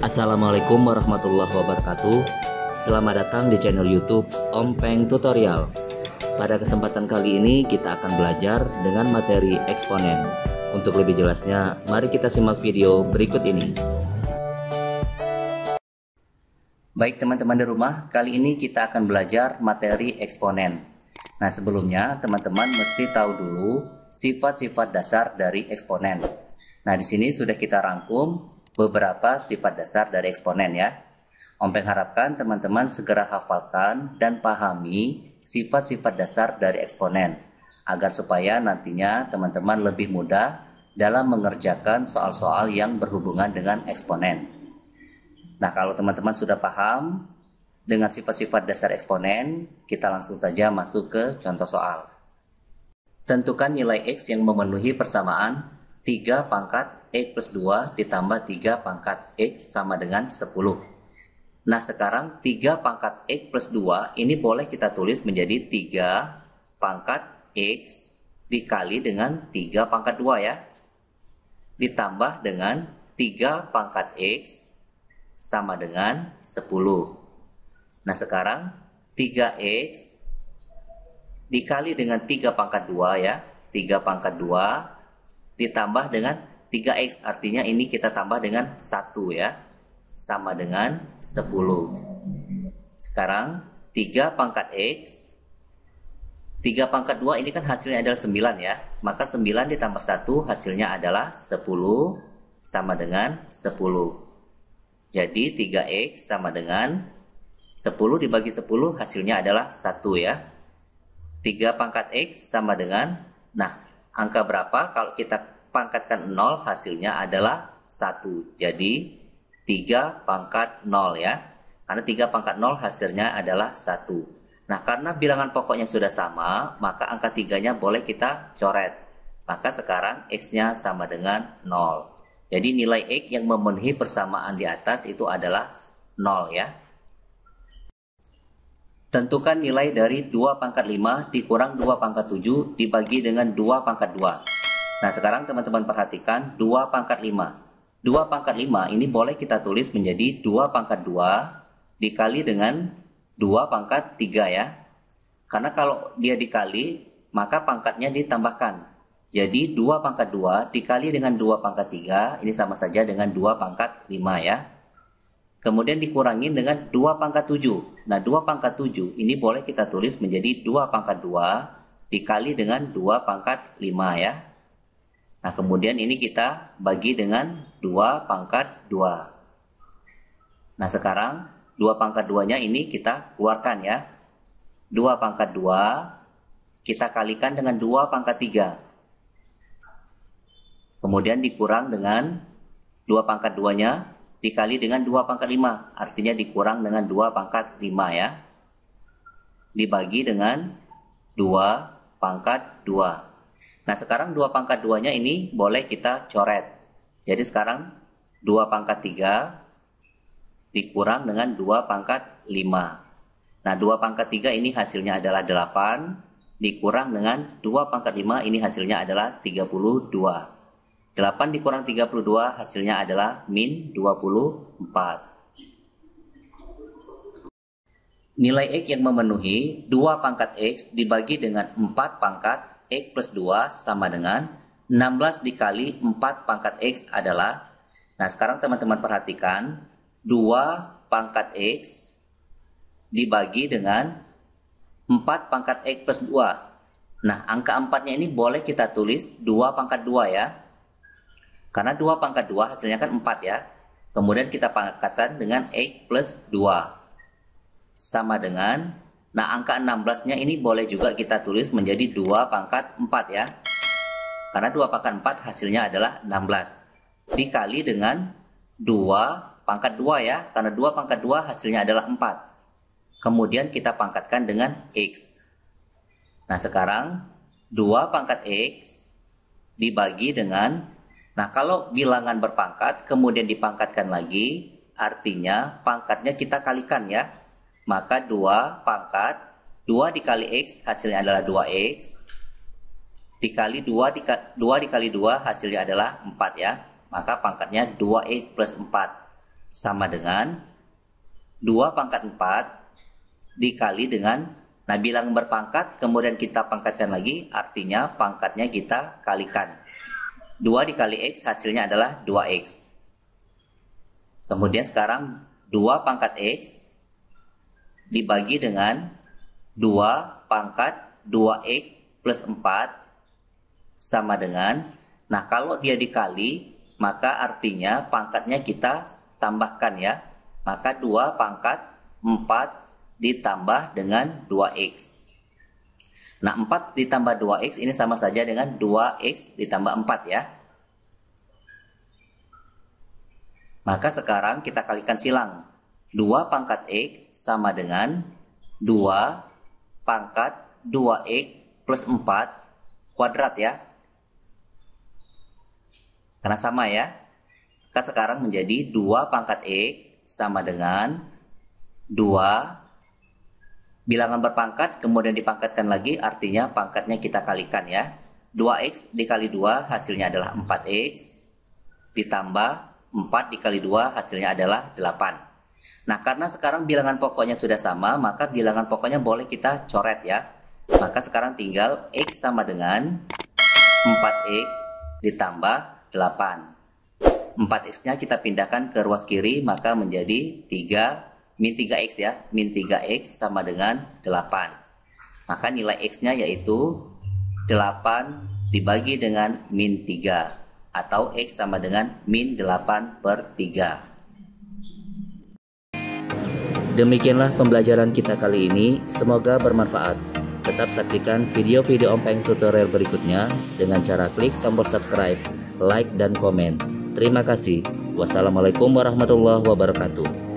Assalamualaikum warahmatullahi wabarakatuh Selamat datang di channel youtube Om Peng Tutorial Pada kesempatan kali ini kita akan belajar dengan materi eksponen Untuk lebih jelasnya mari kita simak video berikut ini Baik teman-teman di rumah, kali ini kita akan belajar materi eksponen Nah sebelumnya teman-teman mesti tahu dulu sifat-sifat dasar dari eksponen Nah di sini sudah kita rangkum beberapa sifat dasar dari eksponen ya. Om Peng harapkan teman-teman segera hafalkan dan pahami sifat-sifat dasar dari eksponen agar supaya nantinya teman-teman lebih mudah dalam mengerjakan soal-soal yang berhubungan dengan eksponen. Nah, kalau teman-teman sudah paham dengan sifat-sifat dasar eksponen, kita langsung saja masuk ke contoh soal. Tentukan nilai X yang memenuhi persamaan 3 pangkat X plus 2 ditambah 3 pangkat X e sama dengan 10. Nah sekarang 3 pangkat X plus 2 ini boleh kita tulis menjadi 3 pangkat X dikali dengan 3 pangkat 2 ya. Ditambah dengan 3 pangkat X sama dengan 10. Nah sekarang 3X dikali dengan 3 pangkat 2 ya. 3 pangkat 2 ditambah dengan 3x artinya ini kita tambah dengan 1 ya sama dengan 10 sekarang 3 pangkat x 3 pangkat 2 ini kan hasilnya adalah 9 ya maka 9 ditambah 1 hasilnya adalah 10 sama dengan 10 jadi 3x sama dengan 10 dibagi 10 hasilnya adalah 1 ya 3 pangkat X sama dengan Nah angka berapa? Kalau kita pangkatkan 0 hasilnya adalah 1. Jadi 3 pangkat 0 ya. Karena 3 pangkat 0 hasilnya adalah 1. Nah karena bilangan pokoknya sudah sama maka angka 3 nya boleh kita coret. Maka sekarang X nya sama dengan 0. Jadi nilai X yang memenuhi persamaan di atas itu adalah 0 ya. Tentukan nilai dari 2 pangkat 5 dikurang 2 pangkat 7 dibagi dengan 2 pangkat 2. Nah sekarang teman-teman perhatikan 2 pangkat 5. 2 pangkat 5 ini boleh kita tulis menjadi 2 pangkat 2 dikali dengan 2 pangkat 3 ya. Karena kalau dia dikali maka pangkatnya ditambahkan. Jadi 2 pangkat 2 dikali dengan 2 pangkat 3 ini sama saja dengan 2 pangkat 5 ya kemudian dikurangi dengan 2 pangkat 7. Nah, 2 pangkat 7 ini boleh kita tulis menjadi 2 pangkat 2 dikali dengan 2 pangkat 5 ya. Nah, kemudian ini kita bagi dengan 2 pangkat 2. Nah, sekarang 2 pangkat 2-nya ini kita keluarkan ya. 2 pangkat 2 kita kalikan dengan 2 pangkat 3. Kemudian dikurang dengan 2 pangkat 2-nya dikali dengan 2 pangkat 5 artinya dikurang dengan 2 pangkat 5 ya dibagi dengan 2 pangkat 2 nah sekarang 2 pangkat 2 nya ini boleh kita coret jadi sekarang 2 pangkat 3 dikurang dengan 2 pangkat 5 nah 2 pangkat 3 ini hasilnya adalah 8 dikurang dengan 2 pangkat 5 ini hasilnya adalah 32 8 dikurang 32 hasilnya adalah min 24. Nilai X yang memenuhi 2 pangkat X dibagi dengan 4 pangkat X plus 2 sama dengan 16 dikali 4 pangkat X adalah Nah sekarang teman-teman perhatikan 2 pangkat X dibagi dengan 4 pangkat X plus 2 Nah angka 4 nya ini boleh kita tulis 2 pangkat 2 ya karena 2 pangkat 2 hasilnya kan 4 ya. Kemudian kita pangkatkan dengan 8 plus 2. Sama dengan, nah angka 16-nya ini boleh juga kita tulis menjadi 2 pangkat 4 ya. Karena 2 pangkat 4 hasilnya adalah 16. Dikali dengan 2 pangkat 2 ya. Karena 2 pangkat 2 hasilnya adalah 4. Kemudian kita pangkatkan dengan X. Nah sekarang 2 pangkat X dibagi dengan Nah, kalau bilangan berpangkat kemudian dipangkatkan lagi, artinya pangkatnya kita kalikan ya. Maka 2 pangkat 2 dikali x hasilnya adalah 2x dikali 2 dikali 2 dikali 2 hasilnya adalah 4 ya. Maka pangkatnya 2x plus 4 sama dengan 2 pangkat 4 dikali dengan nah bilang berpangkat kemudian kita pangkatkan lagi artinya pangkatnya kita kalikan 2 dikali X hasilnya adalah 2X. Kemudian sekarang 2 pangkat X dibagi dengan 2 pangkat 2X plus 4 sama dengan, nah kalau dia dikali maka artinya pangkatnya kita tambahkan ya. Maka 2 pangkat 4 ditambah dengan 2X. Nah 4 ditambah 2x ini sama saja dengan 2x ditambah 4 ya. Maka sekarang kita kalikan silang. 2 pangkat x sama dengan 2 pangkat 2x plus 4 kuadrat ya. Karena sama ya. Maka sekarang menjadi 2 pangkat x sama dengan 2 bilangan berpangkat kemudian dipangkatkan lagi artinya pangkatnya kita kalikan ya 2x dikali 2 hasilnya adalah 4x ditambah 4 dikali 2 hasilnya adalah 8 nah karena sekarang bilangan pokoknya sudah sama maka bilangan pokoknya boleh kita coret ya maka sekarang tinggal x sama dengan 4x ditambah 8 4x nya kita pindahkan ke ruas kiri maka menjadi 3 min 3x ya, min 3x sama dengan 8. Maka nilai x-nya yaitu 8 dibagi dengan min 3 atau x sama dengan min 8 per 3. Demikianlah pembelajaran kita kali ini, semoga bermanfaat. Tetap saksikan video-video Ompeng tutorial berikutnya dengan cara klik tombol subscribe, like, dan komen. Terima kasih. Wassalamualaikum warahmatullahi wabarakatuh.